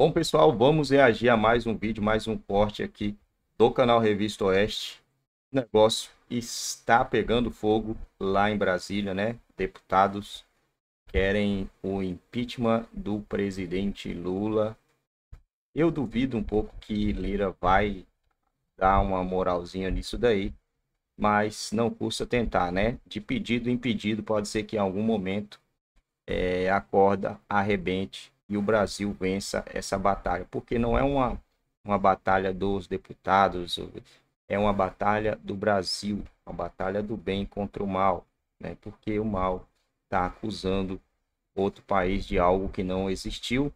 Bom, pessoal, vamos reagir a mais um vídeo, mais um corte aqui do canal Revista Oeste. O negócio está pegando fogo lá em Brasília, né? Deputados querem o impeachment do presidente Lula. Eu duvido um pouco que Lira vai dar uma moralzinha nisso daí, mas não custa tentar, né? De pedido em pedido, pode ser que em algum momento é, a corda arrebente e o Brasil vença essa batalha, porque não é uma, uma batalha dos deputados, é uma batalha do Brasil, uma batalha do bem contra o mal, né? porque o mal está acusando outro país de algo que não existiu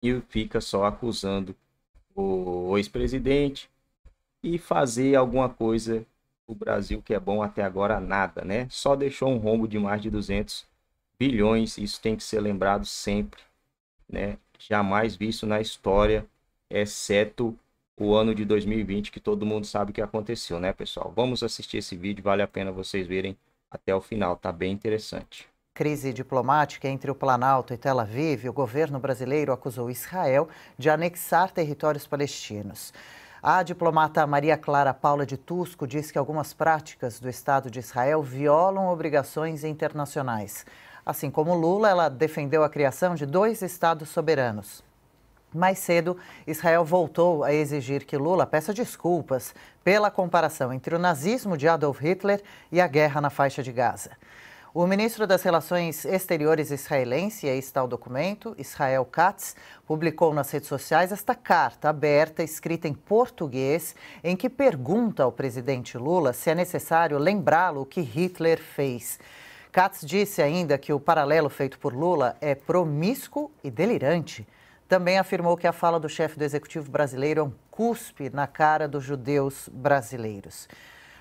e fica só acusando o ex-presidente e fazer alguma coisa o Brasil que é bom até agora nada, né? Só deixou um rombo de mais de 200 bilhões, isso tem que ser lembrado sempre né, jamais visto na história, exceto o ano de 2020, que todo mundo sabe que aconteceu, né, pessoal? Vamos assistir esse vídeo, vale a pena vocês verem até o final, tá bem interessante. Crise diplomática entre o Planalto e Tel Aviv, o governo brasileiro acusou Israel de anexar territórios palestinos. A diplomata Maria Clara Paula de Tusco diz que algumas práticas do Estado de Israel violam obrigações internacionais. Assim como Lula, ela defendeu a criação de dois estados soberanos. Mais cedo, Israel voltou a exigir que Lula peça desculpas pela comparação entre o nazismo de Adolf Hitler e a guerra na faixa de Gaza. O ministro das Relações Exteriores israelense, e aí está o documento, Israel Katz, publicou nas redes sociais esta carta aberta, escrita em português, em que pergunta ao presidente Lula se é necessário lembrá-lo o que Hitler fez. Katz disse ainda que o paralelo feito por Lula é promíscuo e delirante. Também afirmou que a fala do chefe do executivo brasileiro é um cuspe na cara dos judeus brasileiros.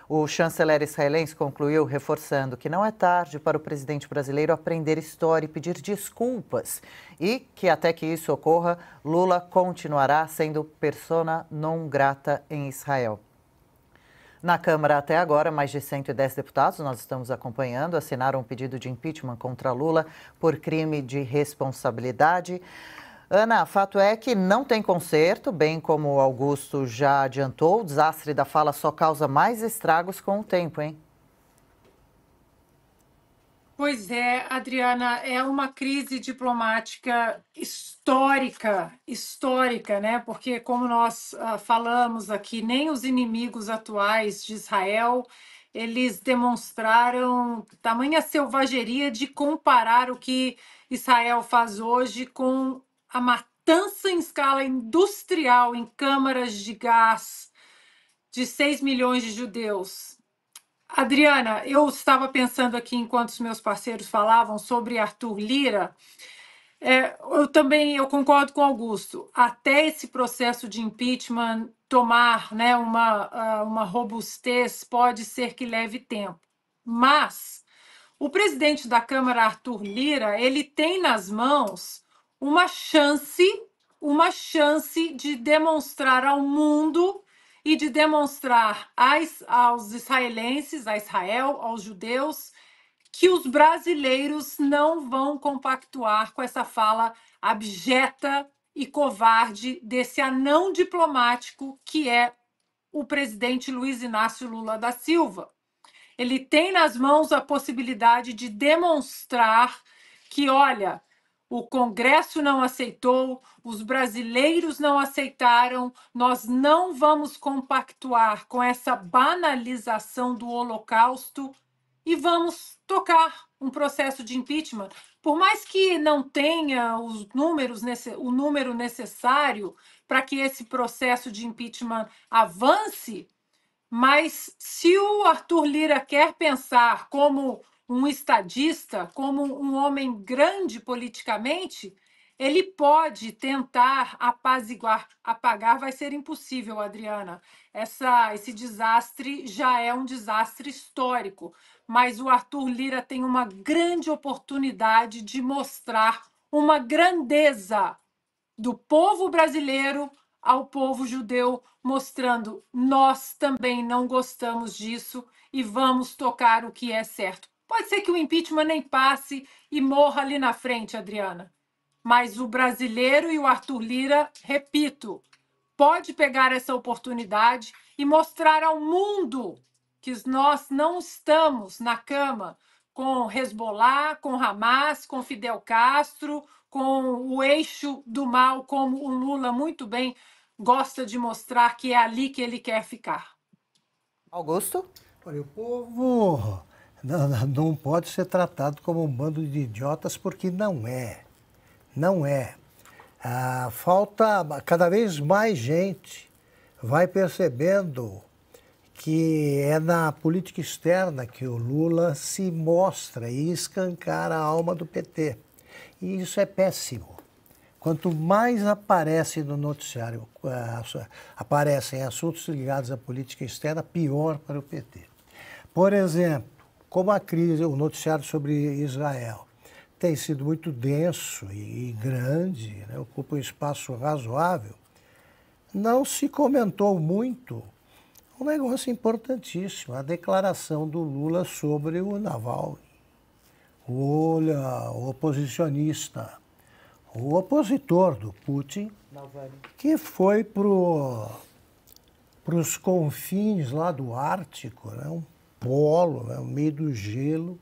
O chanceler israelense concluiu reforçando que não é tarde para o presidente brasileiro aprender história e pedir desculpas e que até que isso ocorra, Lula continuará sendo persona non grata em Israel. Na Câmara, até agora, mais de 110 deputados, nós estamos acompanhando, assinaram um pedido de impeachment contra Lula por crime de responsabilidade. Ana, fato é que não tem conserto, bem como o Augusto já adiantou, o desastre da fala só causa mais estragos com o tempo, hein? Pois é, Adriana, é uma crise diplomática histórica, histórica, né? Porque, como nós uh, falamos aqui, nem os inimigos atuais de Israel eles demonstraram tamanha selvageria de comparar o que Israel faz hoje com a matança em escala industrial em câmaras de gás de 6 milhões de judeus Adriana, eu estava pensando aqui enquanto os meus parceiros falavam sobre Arthur Lira. É, eu também eu concordo com Augusto. Até esse processo de impeachment tomar né, uma, uma robustez, pode ser que leve tempo. Mas o presidente da Câmara, Arthur Lira, ele tem nas mãos uma chance, uma chance de demonstrar ao mundo e de demonstrar às, aos israelenses, a Israel, aos judeus, que os brasileiros não vão compactuar com essa fala abjeta e covarde desse anão diplomático que é o presidente Luiz Inácio Lula da Silva. Ele tem nas mãos a possibilidade de demonstrar que, olha, o Congresso não aceitou, os brasileiros não aceitaram. Nós não vamos compactuar com essa banalização do Holocausto e vamos tocar um processo de impeachment. Por mais que não tenha os números o número necessário para que esse processo de impeachment avance, mas se o Arthur Lira quer pensar como um estadista, como um homem grande politicamente, ele pode tentar apaziguar. Apagar vai ser impossível, Adriana. Essa, esse desastre já é um desastre histórico, mas o Arthur Lira tem uma grande oportunidade de mostrar uma grandeza do povo brasileiro ao povo judeu, mostrando nós também não gostamos disso e vamos tocar o que é certo. Pode ser que o impeachment nem passe e morra ali na frente, Adriana. Mas o brasileiro e o Arthur Lira, repito, pode pegar essa oportunidade e mostrar ao mundo que nós não estamos na cama com Hezbollah, com Hamas, com Fidel Castro, com o eixo do mal, como o Lula muito bem gosta de mostrar que é ali que ele quer ficar. Augusto? Olha, o povo não, não pode ser tratado como um bando de idiotas, porque não é. Não é. Ah, falta cada vez mais gente vai percebendo que é na política externa que o Lula se mostra e escancara a alma do PT. E isso é péssimo. Quanto mais aparece no noticiário, ah, aparecem assuntos ligados à política externa, pior para o PT. Por exemplo, como a crise, o noticiário sobre Israel tem sido muito denso e, grande, né, ocupa um espaço razoável, não se comentou muito um negócio importantíssimo, a declaração do Lula sobre o naval, Olha, o oposicionista, o opositor do Putin, que foi para os confins lá do Ártico, né, um polo, né, no meio do gelo.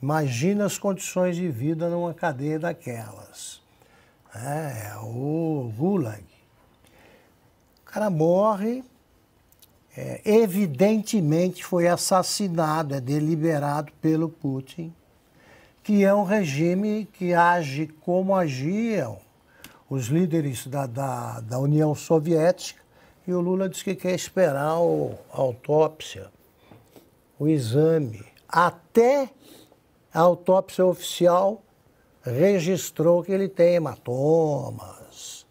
Imagina as condições de vida numa cadeia daquelas. É, o Gulag. O cara morre, é, evidentemente foi assassinado, é deliberado pelo Putin, que é um regime que age como agiam os líderes da, da, da União Soviética, e o Lula disse que quer esperar a autópsia o exame. Até a autópsia oficial registrou que ele tem hematomas,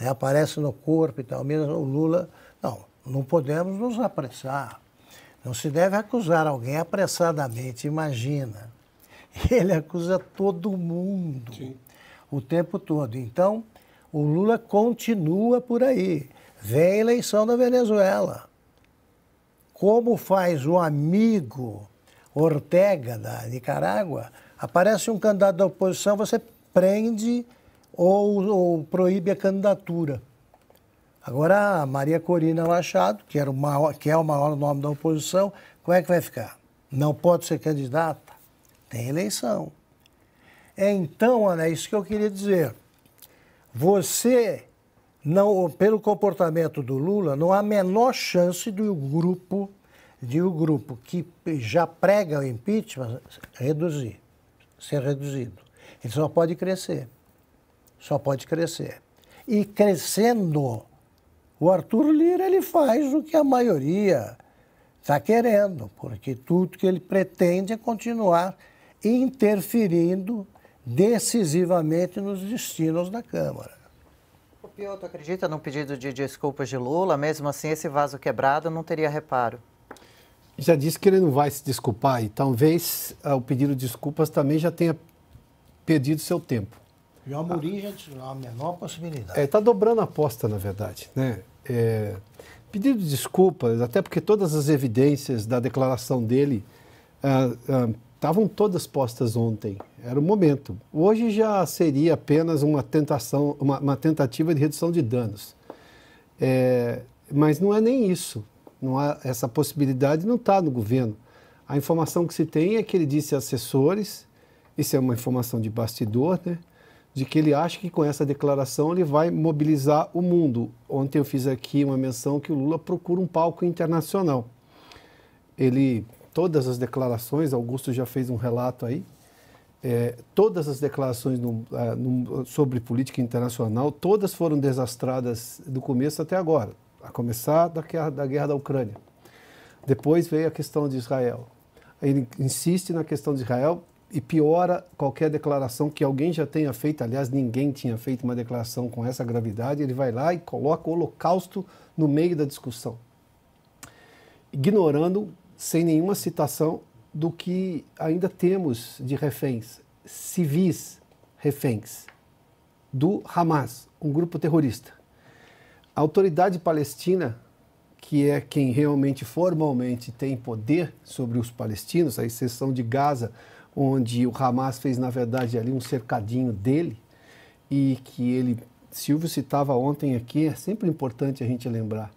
né? aparece no corpo e tal. Mesmo o Lula, não, não podemos nos apressar. Não se deve acusar alguém apressadamente, imagina. Ele acusa todo mundo Sim. o tempo todo. Então, o Lula continua por aí. Vem a eleição da Venezuela como faz o amigo Ortega da Nicarágua, aparece um candidato da oposição, você prende ou, ou proíbe a candidatura. Agora, a Maria Corina Machado, que, era o maior, que é o maior nome da oposição, como é que vai ficar? Não pode ser candidata? Tem eleição. É, então, Ana, é isso que eu queria dizer. Você não, pelo comportamento do Lula, não há a menor chance do grupo, de o um grupo que já prega o impeachment reduzir, ser reduzido. Ele só pode crescer. Só pode crescer. E crescendo, o Arthur Lira ele faz o que a maioria está querendo, porque tudo que ele pretende é continuar interferindo decisivamente nos destinos da Câmara. Pioto, acredita no pedido de desculpas de Lula? Mesmo assim, esse vaso quebrado não teria reparo. Já disse que ele não vai se desculpar e talvez ah, o pedido de desculpas também já tenha perdido seu tempo. E o Amorim já a menor possibilidade. Está é, tá dobrando a aposta, na verdade. Né? É, pedido de desculpas, até porque todas as evidências da declaração dele ah, ah, estavam todas postas ontem, era o momento. Hoje já seria apenas uma, tentação, uma, uma tentativa de redução de danos. É, mas não é nem isso. Não há, essa possibilidade não está no governo. A informação que se tem é que ele disse a assessores, isso é uma informação de bastidor, né? de que ele acha que com essa declaração ele vai mobilizar o mundo. Ontem eu fiz aqui uma menção que o Lula procura um palco internacional. Ele todas as declarações, Augusto já fez um relato aí, é, todas as declarações no, é, no, sobre política internacional, todas foram desastradas do começo até agora, a começar da guerra, da guerra da Ucrânia. Depois veio a questão de Israel. Ele insiste na questão de Israel e piora qualquer declaração que alguém já tenha feito. Aliás, ninguém tinha feito uma declaração com essa gravidade. Ele vai lá e coloca o Holocausto no meio da discussão, ignorando sem nenhuma citação do que ainda temos de reféns, civis reféns, do Hamas, um grupo terrorista. A autoridade palestina, que é quem realmente formalmente tem poder sobre os palestinos, a exceção de Gaza, onde o Hamas fez, na verdade, ali um cercadinho dele, e que ele, Silvio citava ontem aqui, é sempre importante a gente lembrar,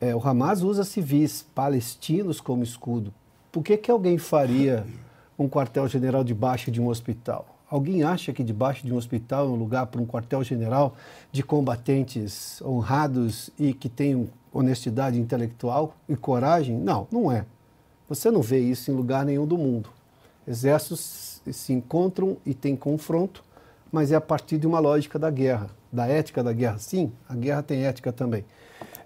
é, o Hamas usa civis palestinos como escudo. Por que, que alguém faria um quartel-general debaixo de um hospital? Alguém acha que debaixo de um hospital é um lugar para um quartel-general de combatentes honrados e que tenham honestidade intelectual e coragem? Não, não é. Você não vê isso em lugar nenhum do mundo. Exércitos se encontram e têm confronto, mas é a partir de uma lógica da guerra, da ética da guerra. Sim, a guerra tem ética também.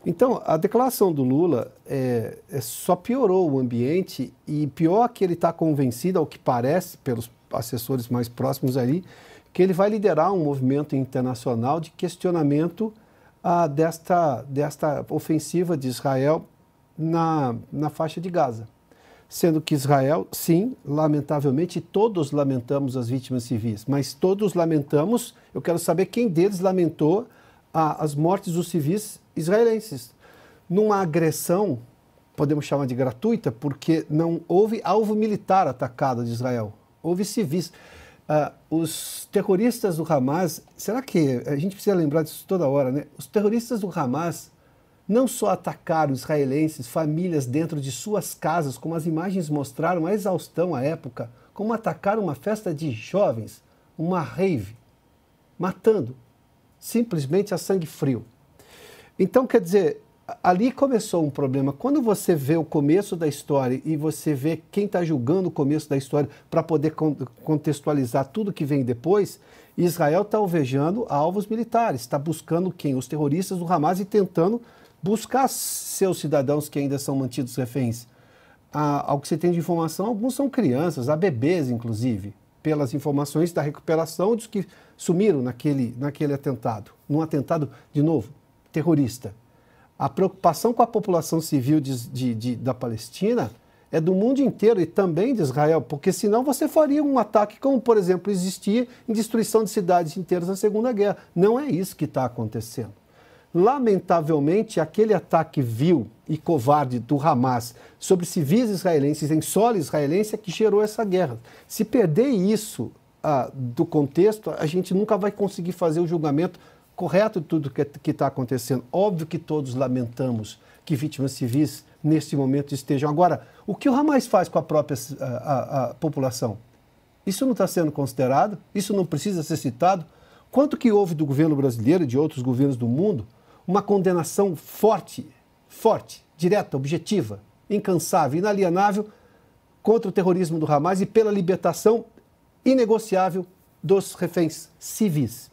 Então, a declaração do Lula é, é, só piorou o ambiente e pior que ele está convencido, ao que parece, pelos assessores mais próximos ali, que ele vai liderar um movimento internacional de questionamento ah, desta, desta ofensiva de Israel na, na faixa de Gaza. Sendo que Israel, sim, lamentavelmente, todos lamentamos as vítimas civis, mas todos lamentamos, eu quero saber quem deles lamentou a, as mortes dos civis israelenses. Numa agressão, podemos chamar de gratuita, porque não houve alvo militar atacado de Israel, houve civis. Ah, os terroristas do Hamas, será que a gente precisa lembrar disso toda hora, né? Os terroristas do Hamas não só atacaram israelenses, famílias dentro de suas casas, como as imagens mostraram a exaustão à época, como atacaram uma festa de jovens, uma rave, matando, simplesmente a sangue frio. Então, quer dizer, ali começou um problema. Quando você vê o começo da história e você vê quem está julgando o começo da história para poder contextualizar tudo que vem depois, Israel está alvejando alvos militares, está buscando quem? Os terroristas do Hamas e tentando buscar seus cidadãos que ainda são mantidos reféns. Ah, ao que se tem de informação, alguns são crianças, há bebês, inclusive pelas informações da recuperação dos que sumiram naquele, naquele atentado. Num atentado, de novo, terrorista. A preocupação com a população civil de, de, de, da Palestina é do mundo inteiro e também de Israel, porque senão você faria um ataque como, por exemplo, existia em destruição de cidades inteiras na Segunda Guerra. Não é isso que está acontecendo. Lamentavelmente, aquele ataque vil e covarde do Hamas sobre civis israelenses em solo israelense é que gerou essa guerra. Se perder isso ah, do contexto, a gente nunca vai conseguir fazer o julgamento correto de tudo que está acontecendo. Óbvio que todos lamentamos que vítimas civis neste momento estejam. Agora, o que o Hamas faz com a própria a, a, a população? Isso não está sendo considerado? Isso não precisa ser citado? Quanto que houve do governo brasileiro e de outros governos do mundo uma condenação forte, forte, direta, objetiva, incansável, inalienável contra o terrorismo do Hamas e pela libertação inegociável dos reféns civis.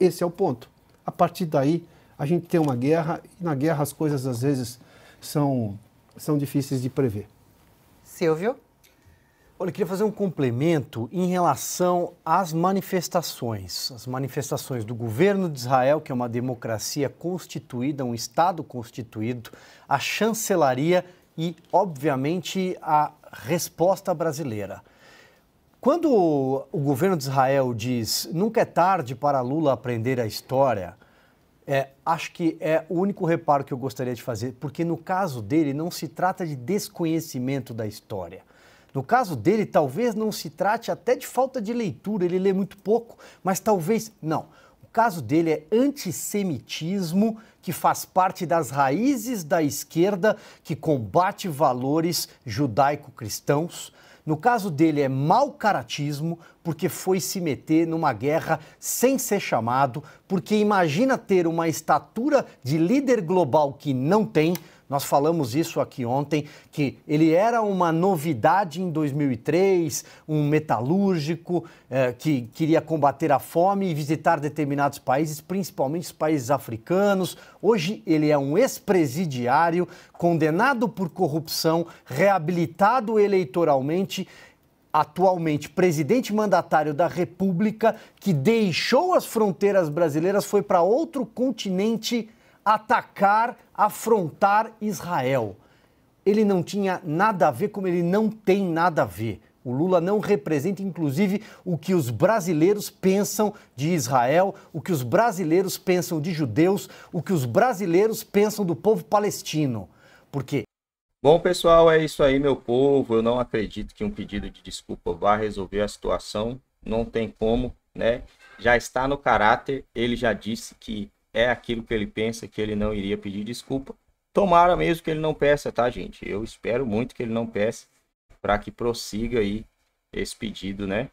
Esse é o ponto. A partir daí, a gente tem uma guerra e na guerra as coisas às vezes são, são difíceis de prever. Silvio? Olha, eu queria fazer um complemento em relação às manifestações. As manifestações do governo de Israel, que é uma democracia constituída, um Estado constituído, a chancelaria e, obviamente, a resposta brasileira. Quando o governo de Israel diz nunca é tarde para Lula aprender a história, é, acho que é o único reparo que eu gostaria de fazer, porque no caso dele não se trata de desconhecimento da história. No caso dele, talvez não se trate até de falta de leitura, ele lê muito pouco, mas talvez não. O caso dele é antissemitismo que faz parte das raízes da esquerda que combate valores judaico-cristãos. No caso dele é mau caratismo, porque foi se meter numa guerra sem ser chamado, porque imagina ter uma estatura de líder global que não tem, nós falamos isso aqui ontem, que ele era uma novidade em 2003, um metalúrgico eh, que queria combater a fome e visitar determinados países, principalmente os países africanos. Hoje ele é um ex-presidiário, condenado por corrupção, reabilitado eleitoralmente atualmente presidente mandatário da República, que deixou as fronteiras brasileiras, foi para outro continente atacar, afrontar Israel. Ele não tinha nada a ver, como ele não tem nada a ver. O Lula não representa, inclusive, o que os brasileiros pensam de Israel, o que os brasileiros pensam de judeus, o que os brasileiros pensam do povo palestino. Por quê? Bom, pessoal, é isso aí, meu povo. Eu não acredito que um pedido de desculpa vá resolver a situação. Não tem como, né? Já está no caráter. Ele já disse que é aquilo que ele pensa que ele não iria pedir desculpa. Tomara mesmo que ele não peça, tá, gente? Eu espero muito que ele não peça para que prossiga aí esse pedido, né?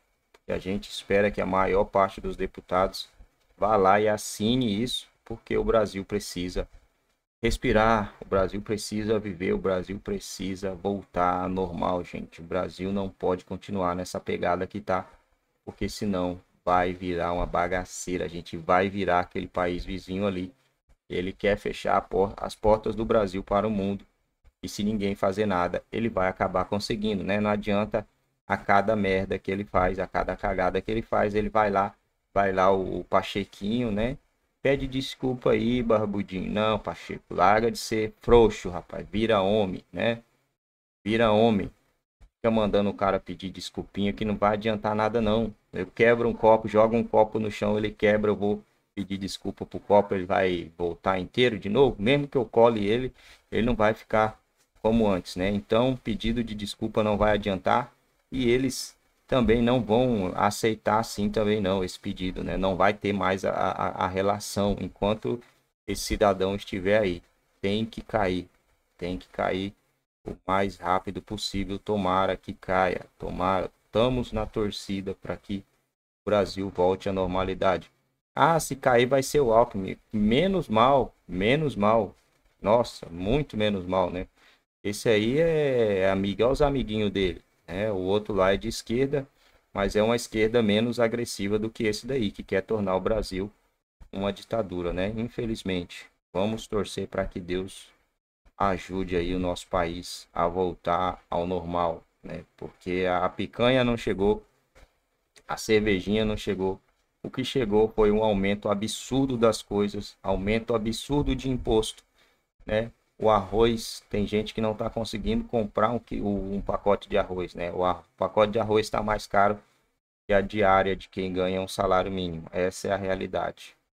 E a gente espera que a maior parte dos deputados vá lá e assine isso, porque o Brasil precisa respirar, o Brasil precisa viver, o Brasil precisa voltar ao normal, gente. O Brasil não pode continuar nessa pegada que tá, porque senão vai virar uma bagaceira. A gente vai virar aquele país vizinho ali. Ele quer fechar por, as portas do Brasil para o mundo. E se ninguém fazer nada, ele vai acabar conseguindo, né? Não adianta a cada merda que ele faz, a cada cagada que ele faz, ele vai lá, vai lá o, o Pachequinho, né? Pede desculpa aí, barbudinho. Não, Pacheco, larga de ser frouxo, rapaz. Vira homem, né? Vira homem fica mandando o cara pedir desculpinha que não vai adiantar nada não. Eu quebro um copo, jogo um copo no chão, ele quebra, eu vou pedir desculpa pro copo, ele vai voltar inteiro de novo, mesmo que eu cole ele, ele não vai ficar como antes, né? Então, pedido de desculpa não vai adiantar e eles também não vão aceitar assim também não esse pedido, né? Não vai ter mais a, a, a relação enquanto esse cidadão estiver aí. Tem que cair, tem que cair o mais rápido possível. Tomara que caia. Tomara. Estamos na torcida para que o Brasil volte à normalidade. Ah, se cair vai ser o Alckmin. Menos mal, menos mal. Nossa, muito menos mal, né? Esse aí é amigo, é os amiguinhos dele. Né? O outro lá é de esquerda, mas é uma esquerda menos agressiva do que esse daí, que quer tornar o Brasil uma ditadura, né? Infelizmente. Vamos torcer para que Deus ajude aí o nosso país a voltar ao normal, né? Porque a picanha não chegou, a cervejinha não chegou. O que chegou foi um aumento absurdo das coisas, aumento absurdo de imposto, né? O arroz, tem gente que não está conseguindo comprar um, um, pacote de arroz, né? O, o pacote de arroz está mais caro que a diária de quem ganha um salário mínimo. Essa é a realidade.